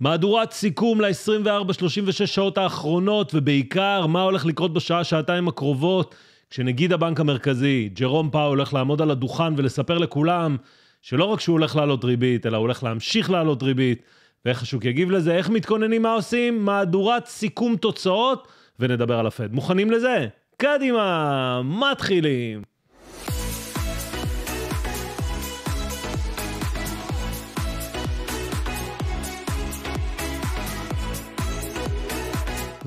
מהדורת סיכום ל-24-36 שעות האחרונות, ובעיקר מה הולך לקרות בשעה-שעתיים הקרובות, כשנגיד הבנק המרכזי, ג'רום פאו, הולך לעמוד על הדוכן ולספר לכולם שלא רק שהוא הולך לעלות ריבית, אלא הוא הולך להמשיך לעלות ריבית, ואיך השוק יגיב לזה, איך מתכוננים, מה עושים, מהדורת סיכום תוצאות, ונדבר על הפד. מוכנים לזה? קדימה, מתחילים.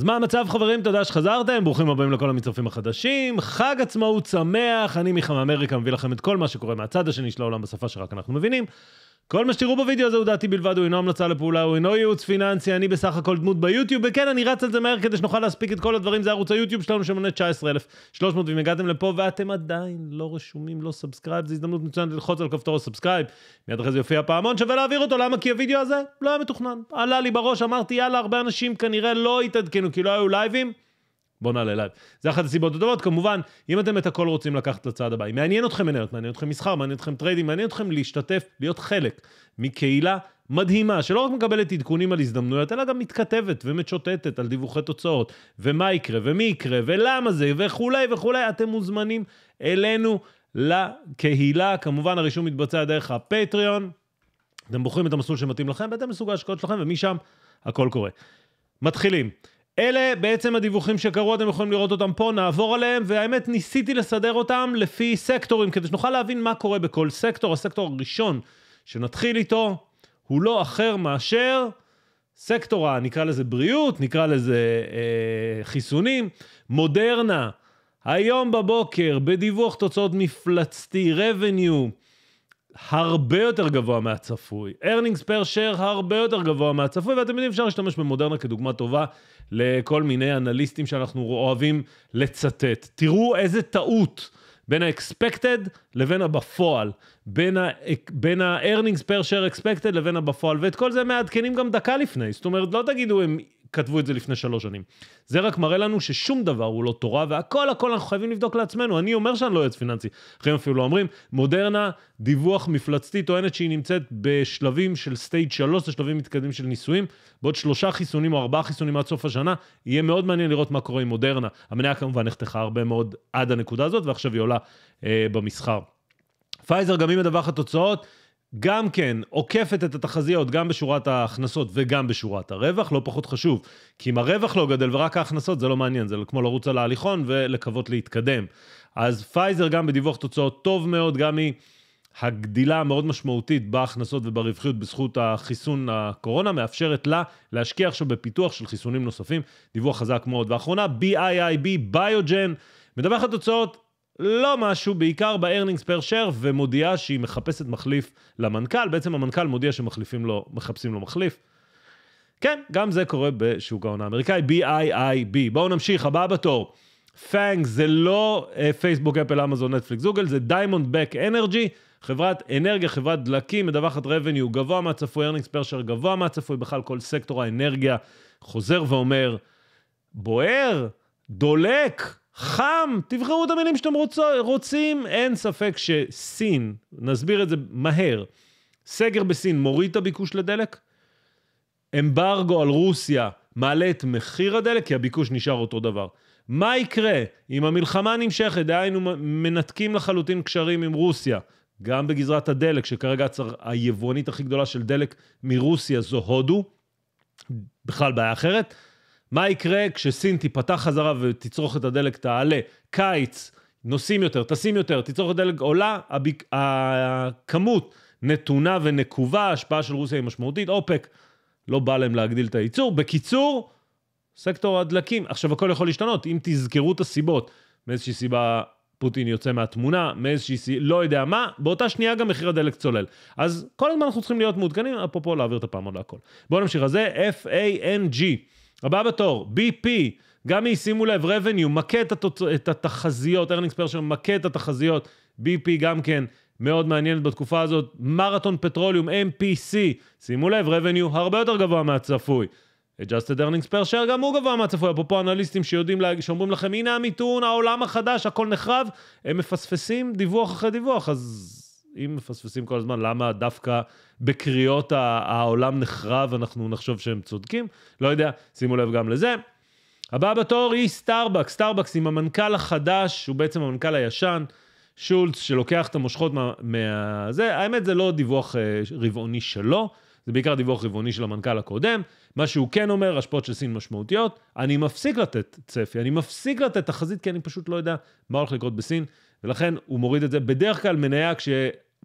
מה המצב חברים? תודה שחזרתם, ברוכים הבאים לכל המצטרפים החדשים. חג עצמאות שמח, אני מיכה מאמריקה מביא לכם את כל מה שקורה מהצד השני של העולם בשפה שרק אנחנו מבינים. כל מה שתראו בווידאו הזה הוא דעתי בלבד, הוא אינו המלצה לפעולה, הוא אינו ייעוץ פיננסי, אני בסך הכל דמות ביוטיוב, וכן, אני רץ על זה מהר כדי שנוכל להספיק את כל הדברים, זה ערוץ היוטיוב שלנו שמונה 19,300, ואם הגעתם לפה ואתם עדיין לא רשומים, לא סאבסקרייב, זו הזדמנות מצוינת ללחוץ על כפתור הסאבסקרייב, מיד אחרי זה יופיע פעמון, שווה להעביר אותו, למה? כי הווידאו הזה לא היה מתוכנן. עלה לי בראש, אמרתי, יאללה, הרבה אנשים כנראה לא התעדכנו, כי לא היו לייבים. בואו נעלה לייב. זה אחת הסיבות הטובות. כמובן, אם אתם את הכל רוצים לקחת לצעד הבא, אם מעניין אתכם מניות, מעניין אתכם מסחר, מעניין אתכם טריידים, מעניין אתכם להשתתף, להיות חלק מקהילה מדהימה, שלא רק מקבלת עדכונים על הזדמנויות, אלא גם מתכתבת ומשוטטת על דיווחי תוצאות, ומה יקרה, ומי יקרה, ולמה זה, וכולי וכולי, אתם מוזמנים אלינו לקהילה. כמובן, הרישום מתבצע דרך הפטריון. אתם בוחרים את המסלול שמתאים לכם, בהתאם לסוג ההשקעות שלכם, ומשם הכל קורה. מתחילים. אלה בעצם הדיווחים שקרו, אתם יכולים לראות אותם פה, נעבור עליהם, והאמת ניסיתי לסדר אותם לפי סקטורים, כדי שנוכל להבין מה קורה בכל סקטור. הסקטור הראשון שנתחיל איתו הוא לא אחר מאשר סקטור ה... נקרא לזה בריאות, נקרא לזה אה, חיסונים. מודרנה, היום בבוקר, בדיווח תוצאות מפלצתי, revenue, הרבה יותר גבוה מהצפוי, earnings per share הרבה יותר גבוה מהצפוי, ואתם יודעים, אפשר להשתמש במודרנה כדוגמה טובה לכל מיני אנליסטים שאנחנו אוהבים לצטט. תראו איזה טעות בין ה-expected לבין הבפועל, בין, ה- בין ה-earnings per share expected לבין הבפועל, ואת כל זה מעדכנים גם דקה לפני, זאת אומרת, לא תגידו הם כתבו את זה לפני שלוש שנים. זה רק מראה לנו ששום דבר הוא לא תורה, והכל הכל אנחנו חייבים לבדוק לעצמנו. אני אומר שאני לא יועץ פיננסי. אחרים אפילו לא אומרים, מודרנה, דיווח מפלצתי, טוענת שהיא נמצאת בשלבים של סטייג' שלוש, זה שלבים מתקדמים של ניסויים. בעוד שלושה חיסונים או ארבעה חיסונים עד סוף השנה, יהיה מאוד מעניין לראות מה קורה עם מודרנה. המניה כמובן נחתכה הרבה מאוד עד הנקודה הזאת, ועכשיו היא עולה אה, במסחר. פייזר גם היא מדווחת תוצאות. גם כן עוקפת את התחזיות גם בשורת ההכנסות וגם בשורת הרווח, לא פחות חשוב. כי אם הרווח לא גדל ורק ההכנסות, זה לא מעניין, זה כמו לרוץ על ההליכון ולקוות להתקדם. אז פייזר גם בדיווח תוצאות טוב מאוד, גם היא... הגדילה המאוד משמעותית בהכנסות וברווחיות בזכות החיסון הקורונה מאפשרת לה להשקיע עכשיו בפיתוח של חיסונים נוספים. דיווח חזק מאוד. ואחרונה, BIIB, ביוג'ן, מדווח על תוצאות לא משהו, בעיקר ב-earnings per share, ומודיעה שהיא מחפשת מחליף למנכ"ל. בעצם המנכ"ל מודיע שמחליפים לו, מחפשים לו מחליף. כן, גם זה קורה בשוק ההון האמריקאי, BIIB. בואו נמשיך, הבא בתור. פאנג זה לא פייסבוק, אפל, אמזון, נטפליקס, זוגל, זה דיימונד בק אנרג'י, חברת אנרגיה, חברת דלקים, מדווחת revenue גבוה מהצפוי, earnings per share גבוה מהצפוי, בכלל כל סקטור האנרגיה חוזר ואומר, בוער, דולק, חם, תבחרו את המילים שאתם רוצים. אין ספק שסין, נסביר את זה מהר, סגר בסין מוריד את הביקוש לדלק, אמברגו על רוסיה מעלה את מחיר הדלק, כי הביקוש נשאר אותו דבר. מה יקרה אם המלחמה נמשכת, דהיינו מנתקים לחלוטין קשרים עם רוסיה, גם בגזרת הדלק, שכרגע הצר... היבואנית הכי גדולה של דלק מרוסיה זו הודו, בכלל בעיה אחרת, מה יקרה כשסין תיפתח חזרה ותצרוך את הדלק תעלה? קיץ, נוסעים יותר, טסים יותר, תצרוך את הדלק עולה, הביק, הכמות נתונה ונקובה, ההשפעה של רוסיה היא משמעותית, אופק, לא בא להם להגדיל את הייצור. בקיצור, סקטור הדלקים, עכשיו הכל יכול להשתנות, אם תזכרו את הסיבות, מאיזושהי סיבה פוטין יוצא מהתמונה, מאיזושהי סיבה, לא יודע מה, באותה שנייה גם מחיר הדלק צולל. אז כל הזמן אנחנו צריכים להיות מעודכנים, אפרופו להעביר את הפעמון והכל. בואו נמשיך, אז זה FANG. הבא בתור, BP, גם היא, שימו לב, revenue, מכה את, התוצ... את התחזיות, earnings per share מכה את התחזיות, BP גם כן מאוד מעניינת בתקופה הזאת, מרתון פטרוליום, MPC, שימו לב, revenue הרבה יותר גבוה מהצפוי. adjusted earnings per share גם הוא גבוה מהצפוי, אפרופו אנליסטים שיודעים, לה... שאומרים לכם, הנה המיתון, העולם החדש, הכל נחרב, הם מפספסים דיווח אחרי דיווח, אז אם מפספסים כל הזמן למה דווקא בקריאות העולם נחרב אנחנו נחשוב שהם צודקים, לא יודע, שימו לב גם לזה. הבא בתור היא סטארבקס, סטארבקס עם המנכ"ל החדש, הוא בעצם המנכ"ל הישן, שולץ, שלוקח את המושכות מה... מה... זה, האמת זה לא דיווח אה, רבעוני שלו, זה בעיקר דיווח רבעוני של המנכ"ל הקודם. מה שהוא כן אומר, השפעות של סין משמעותיות, אני מפסיק לתת צפי, אני מפסיק לתת תחזית, כי אני פשוט לא יודע מה הולך לקרות בסין, ולכן הוא מוריד את זה. בדרך כלל מניה, כש...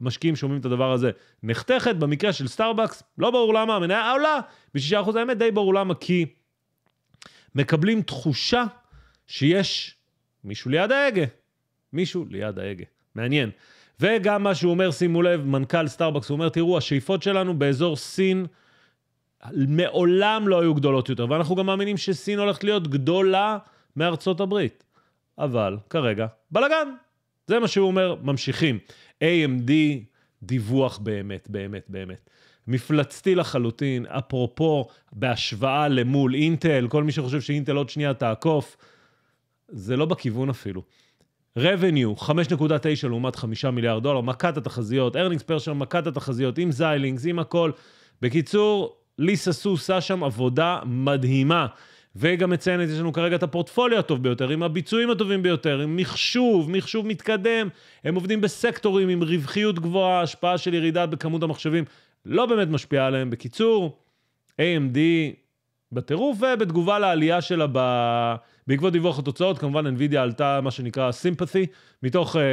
משקיעים שומעים את הדבר הזה, נחתכת. במקרה של סטארבקס, לא ברור למה, המניה עולה ב-6%, האמת די ברור למה, כי מקבלים תחושה שיש מישהו ליד ההגה. מישהו ליד ההגה. מעניין. וגם מה שהוא אומר, שימו לב, מנכ"ל סטארבקס, הוא אומר, תראו, השאיפות שלנו באזור סין מעולם לא היו גדולות יותר, ואנחנו גם מאמינים שסין הולכת להיות גדולה מארצות הברית. אבל כרגע, בלאגן. זה מה שהוא אומר, ממשיכים. AMD, דיווח באמת, באמת, באמת. מפלצתי לחלוטין, אפרופו, בהשוואה למול אינטל, כל מי שחושב שאינטל עוד שנייה תעקוף, זה לא בכיוון אפילו. revenue, 5.9 לעומת 5 מיליארד דולר, מכת התחזיות, earnings per share, מכת התחזיות, עם זיילינגס, עם הכל. בקיצור, ליסה סוסה שם עבודה מדהימה. וגם מציינת, יש לנו כרגע את הפורטפוליו הטוב ביותר, עם הביצועים הטובים ביותר, עם מחשוב, מחשוב מתקדם, הם עובדים בסקטורים עם רווחיות גבוהה, השפעה של ירידה בכמות המחשבים לא באמת משפיעה עליהם. בקיצור, AMD בטירוף, ובתגובה לעלייה שלה ב... בעקבות דיווח התוצאות, כמובן NVIDIA עלתה מה שנקרא סימפתי, מתוך אה, אה,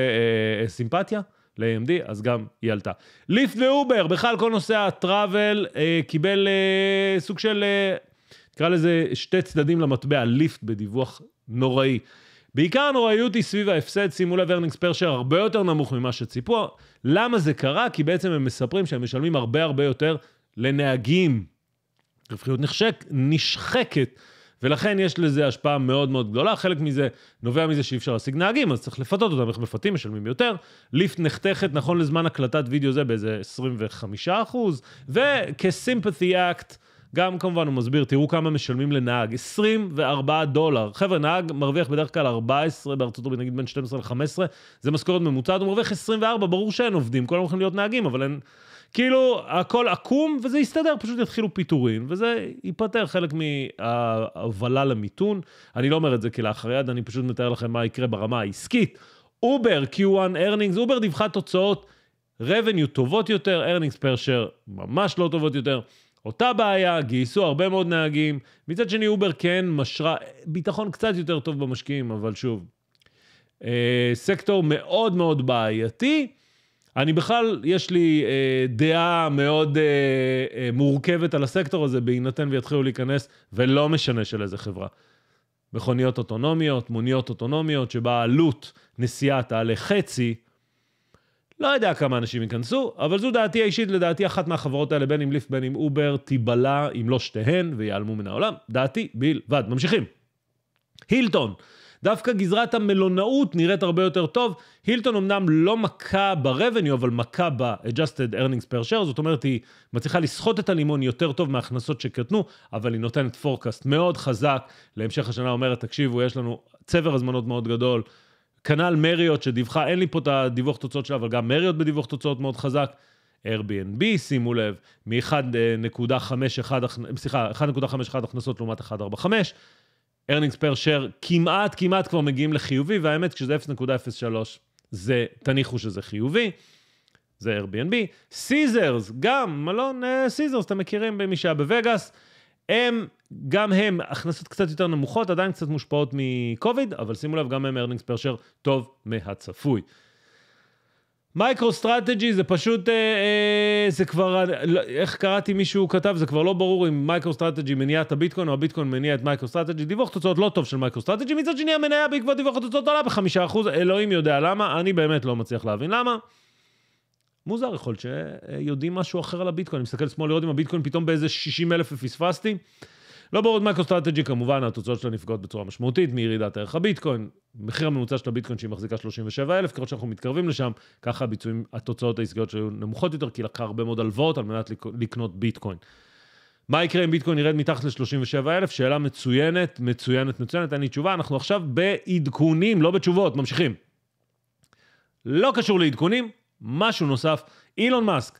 אה סימפתיה. ל-AMD, אז גם היא עלתה. ליפט ואובר, בכלל כל נושא הטראבל אה, קיבל אה, סוג של אה, נקרא לזה שתי צדדים למטבע, ליפט בדיווח נוראי. בעיקר הנוראיות היא סביב ההפסד, שימו לב, ארנינגס פרשר הרבה יותר נמוך ממה שציפו. למה זה קרה? כי בעצם הם מספרים שהם משלמים הרבה הרבה יותר לנהגים. רווחיות נחשק, נשחקת, ולכן יש לזה השפעה מאוד מאוד גדולה. חלק מזה נובע מזה שאי אפשר להשיג נהגים, אז צריך לפתות אותם, איך מפתים, משלמים יותר. ליפט נחתכת, נכון לזמן הקלטת וידאו זה, באיזה 25%, וכסימפתי אקט, גם כמובן הוא מסביר, תראו כמה משלמים לנהג, 24 דולר. חבר'ה, נהג מרוויח בדרך כלל 14 בארצות הברית, נגיד בין 12 ל-15, זה משכורת ממוצעת, הוא מרוויח 24, ברור שאין עובדים, כולם הולכים להיות נהגים, אבל אין... כאילו, הכל עקום וזה יסתדר, פשוט יתחילו פיטורים, וזה ייפתר חלק מההובלה למיתון. אני לא אומר את זה כלאחר יד, אני פשוט מתאר לכם מה יקרה ברמה העסקית. אובר, Q1 earnings, אובר דיווחה תוצאות revenue טובות יותר, earnings per share ממש לא טובות יותר. אותה בעיה, גייסו הרבה מאוד נהגים. מצד שני, אובר כן משרה ביטחון קצת יותר טוב במשקיעים, אבל שוב, אה, סקטור מאוד מאוד בעייתי. אני בכלל, יש לי אה, דעה מאוד אה, אה, מורכבת על הסקטור הזה, בהינתן ויתחילו להיכנס, ולא משנה של איזה חברה. מכוניות אוטונומיות, מוניות אוטונומיות, שבה עלות נסיעה תעלה חצי לא יודע כמה אנשים ייכנסו, אבל זו דעתי האישית, לדעתי אחת מהחברות האלה, בין אם ליפט, בין אם אובר, תיבלע, אם לא שתיהן, ויעלמו מן העולם. דעתי בלבד. ממשיכים. הילטון. דווקא גזרת המלונאות נראית הרבה יותר טוב. הילטון אמנם לא מכה ב-revenue, אבל מכה ב-adjusted earnings per share, זאת אומרת, היא מצליחה לסחוט את הלימון יותר טוב מההכנסות שקטנו, אבל היא נותנת פורקאסט מאוד חזק להמשך השנה, אומרת, תקשיבו, יש לנו צבר הזמנות מאוד גדול. כנ"ל מריות שדיווחה, אין לי פה את הדיווח תוצאות שלה, אבל גם מריות בדיווח תוצאות מאוד חזק. Airbnb, שימו לב, מ-1.51, סליחה, 1.51 הכנסות לעומת 1.45. earnings per share כמעט, כמעט כבר מגיעים לחיובי, והאמת, כשזה 0.03, זה, תניחו שזה חיובי. זה Airbnb. סיזרס, גם מלון סיזרס, אה, uh, אתם מכירים במי שהיה בווגאס. הם, גם הם, הכנסות קצת יותר נמוכות, עדיין קצת מושפעות מקוביד, אבל שימו לב, גם הם ארנינגס פרשר טוב מהצפוי. מייקרו סטרטג'י זה פשוט, אה, אה, זה כבר, אה, לא, איך קראתי מישהו כתב, זה כבר לא ברור אם מייקרו סטרטג'י מניע את הביטקוין או הביטקוין מניע את מייקרו סטרטג'י. דיווח תוצאות לא טוב של מייקרו סטרטג'י, מצד שני המניה בעקבות דיווח התוצאות עולה בחמישה אחוז, אלוהים יודע למה, אני באמת לא מצליח להבין למה. מוזר יכול להיות שיודעים משהו אחר על הביטקוין. אני מסתכל שמאל לראות אם הביטקוין פתאום באיזה 60 אלף ופספסתי. לא ברור את מייקרוסטרטג'י, כמובן, התוצאות שלה נפגעות בצורה משמעותית מירידת ערך הביטקוין. מחיר הממוצע של הביטקוין שהיא מחזיקה 37 אלף, ככל שאנחנו מתקרבים לשם, ככה הביצועים, התוצאות העסקיות שהיו נמוכות יותר, כי לקחה הרבה מאוד הלוואות על מנת לקנות ביטקוין. מה יקרה אם ביטקוין ירד מתחת ל-37,000? שאלה מצוינת, מצוינת, מצוינת, אין לי תשובה. אנחנו עכשיו בעדכונים, לא בתשובות, ממשיכים. לא קשור לעדכונים, משהו נוסף, אילון מאסק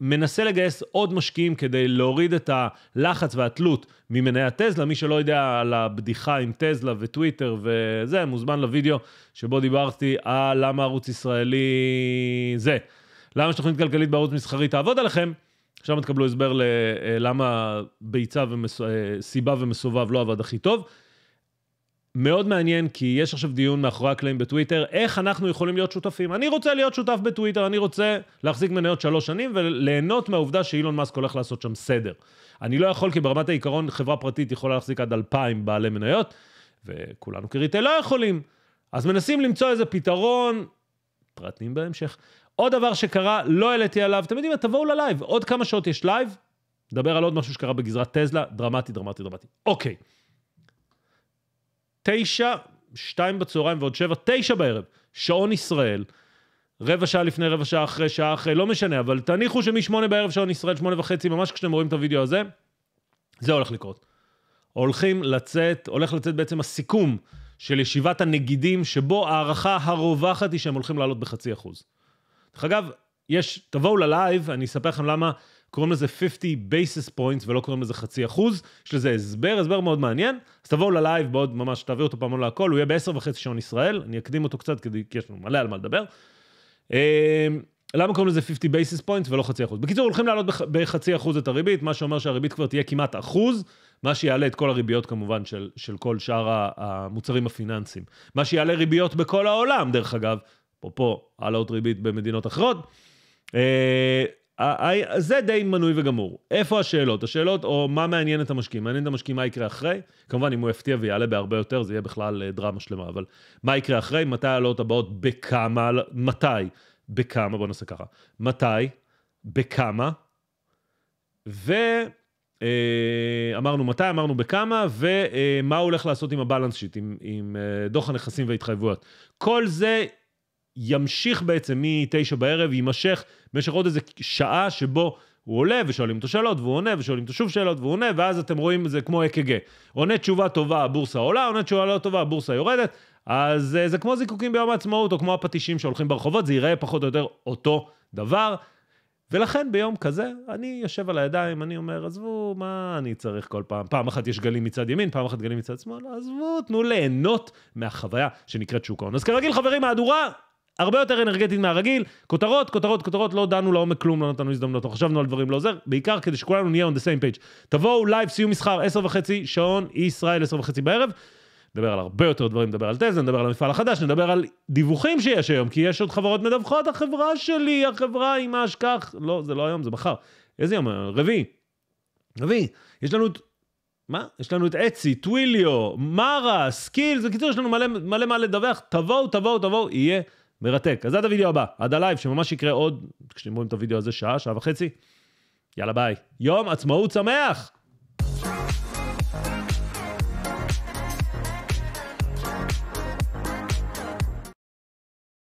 מנסה לגייס עוד משקיעים כדי להוריד את הלחץ והתלות ממניית טזלה, מי שלא יודע על הבדיחה עם טזלה וטוויטר וזה, מוזמן לוידאו שבו דיברתי על למה ערוץ ישראלי זה. למה שתוכנית כלכלית בערוץ מסחרי תעבוד עליכם, עכשיו תקבלו הסבר ללמה ביצה וסיבה אה, ומסובב לא עבד הכי טוב. מאוד מעניין, כי יש עכשיו דיון מאחורי הקלעים בטוויטר, איך אנחנו יכולים להיות שותפים. אני רוצה להיות שותף בטוויטר, אני רוצה להחזיק מניות שלוש שנים וליהנות מהעובדה שאילון מאסק הולך לעשות שם סדר. אני לא יכול, כי ברמת העיקרון חברה פרטית יכולה להחזיק עד אלפיים בעלי מניות, וכולנו כריטל לא יכולים. אז מנסים למצוא איזה פתרון, פרטים בהמשך. עוד דבר שקרה, לא העליתי עליו, אתם יודעים מה, תבואו ללייב, עוד כמה שעות יש לייב, נדבר על עוד משהו שקרה בגזרת טסלה, דרמטי, דרמטי, דרמטי. אוקיי. תשע, שתיים בצהריים ועוד שבע, תשע בערב, שעון ישראל. רבע שעה לפני, רבע שעה אחרי, שעה אחרי, לא משנה, אבל תניחו שמשמונה בערב שעון ישראל, שמונה וחצי, ממש כשאתם רואים את הוידאו הזה, זה הולך לקרות. הולכים לצאת, הולך לצאת בעצם הסיכום של ישיבת הנגידים, שבו ההערכה הרווחת היא שהם הולכים לעלות בחצי אחוז. דרך אגב, יש, תבואו ללייב, אני אספר לכם למה קוראים לזה 50 basis points ולא קוראים לזה חצי אחוז, יש לזה הסבר, הסבר מאוד מעניין, אז תבואו ללייב בעוד ממש, תעביר אותו פעמון להכל, לא הוא יהיה בעשר וחצי שעון ישראל, אני אקדים אותו קצת כדי, כי יש לנו מלא על מה לדבר. אמ, למה קוראים לזה 50 basis points ולא חצי אחוז? בקיצור, הולכים להעלות בחצי אחוז את הריבית, מה שאומר שהריבית כבר תהיה כמעט אחוז, מה שיעלה את כל הריביות כמובן של, של כל שאר המוצרים הפיננסיים. מה שיעלה ריביות בכל העולם, דרך אגב, אפרופו העלות ריבית במדינות אחרות. אה, זה די מנוי וגמור. איפה השאלות? השאלות, או מה מעניין את המשקיעים? מעניין את המשקיעים מה יקרה אחרי? כמובן, אם הוא יפתיע ויעלה בהרבה יותר, זה יהיה בכלל אה, דרמה שלמה, אבל מה יקרה אחרי? מתי העלות הבאות? בכמה? מתי? בכמה? בוא נעשה ככה. מתי? בכמה? ו... אה, אמרנו מתי, אמרנו בכמה, ומה אה, הוא הולך לעשות עם הבלנס שיט, עם, עם דוח הנכסים וההתחייבויות. כל זה ימשיך בעצם מתשע בערב, יימשך במשך עוד איזה שעה שבו הוא עולה ושואלים אותו שאלות והוא עונה ושואלים אותו שוב שאלות והוא עונה ואז אתם רואים זה כמו אק"ג. עונה תשובה טובה הבורסה עולה, עונה תשובה לא טובה הבורסה יורדת. אז אה, זה כמו זיקוקים ביום העצמאות או כמו הפטישים שהולכים ברחובות, זה ייראה פחות או יותר אותו דבר. ולכן ביום כזה, אני יושב על הידיים, אני אומר, עזבו, מה אני צריך כל פעם? פעם אחת יש גלים מצד ימין, פעם אחת גלים מצד שמאל, עזבו, תנו ליהנות מהחוויה שנקראת שוק ההון. אז כרגיל, חברים, מהדורה הרבה יותר אנרגטית מהרגיל, כותרות, כותרות, כותרות, לא דנו לעומק כלום, לא נתנו הזדמנות, לא חשבנו על דברים לא עוזר, בעיקר כדי שכולנו נהיה on the same page. תבואו לייב, סיום מסחר, עשר וחצי, שעון ישראל, עשר וחצי בערב. נדבר על הרבה יותר דברים, נדבר על תזה, נדבר על המפעל החדש, נדבר על דיווחים שיש היום, כי יש עוד חברות מדווחות, החברה שלי, החברה עם ההשכח, לא, זה לא היום, זה מחר. איזה יום? רביעי. רביעי. יש לנו את... מה? יש לנו את אצי, טוויליו, מרה, סקילס, בקיצור, יש לנו מלא מלא מה לדווח, תבואו, תבואו, תבואו, יהיה. מרתק. אז עד הוידאו הבא, עד הלייב, שממש יקרה עוד, כשאתם רואים את הוידאו הזה, שעה, שעה וחצי. יאללה, ביי. יום עצמאות שמח!